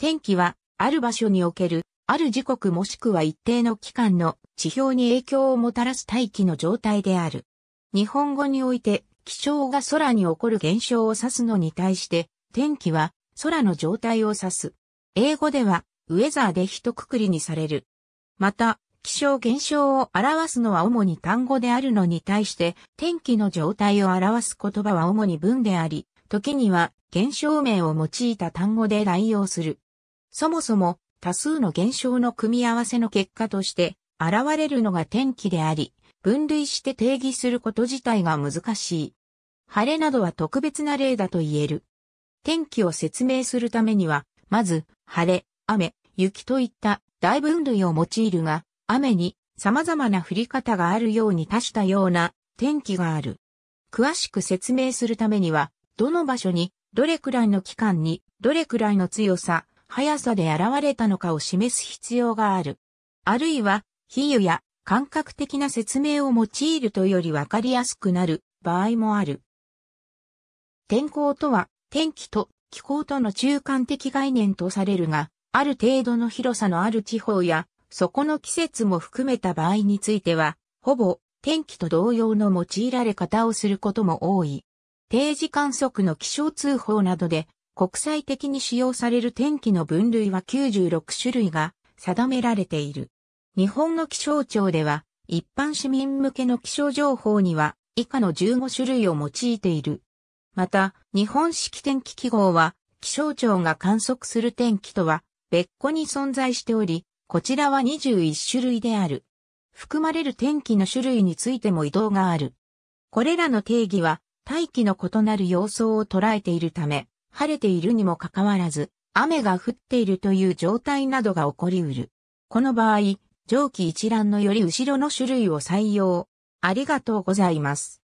天気は、ある場所における、ある時刻もしくは一定の期間の地表に影響をもたらす大気の状態である。日本語において、気象が空に起こる現象を指すのに対して、天気は空の状態を指す。英語では、ウェザーで一括りにされる。また、気象現象を表すのは主に単語であるのに対して、天気の状態を表す言葉は主に文であり、時には現象名を用いた単語で代用する。そもそも多数の現象の組み合わせの結果として現れるのが天気であり、分類して定義すること自体が難しい。晴れなどは特別な例だと言える。天気を説明するためには、まず、晴れ、雨、雪といった大分類を用いるが、雨に様々な降り方があるように足したような天気がある。詳しく説明するためには、どの場所に、どれくらいの期間に、どれくらいの強さ、速さで現れたのかを示す必要がある。あるいは、比喩や感覚的な説明を用いるとよりわかりやすくなる場合もある。天候とは、天気と気候との中間的概念とされるが、ある程度の広さのある地方や、そこの季節も含めた場合については、ほぼ天気と同様の用いられ方をすることも多い。定時観測の気象通報などで国際的に使用される天気の分類は96種類が定められている。日本の気象庁では、一般市民向けの気象情報には、以下の15種類を用いている。また、日本式天気記号は、気象庁が観測する天気とは、別個に存在しており、こちらは21種類である。含まれる天気の種類についても移動がある。これらの定義は、大気の異なる様相を捉えているため、晴れているにもかかわらず、雨が降っているという状態などが起こりうる。この場合、上記一覧のより後ろの種類を採用。ありがとうございます。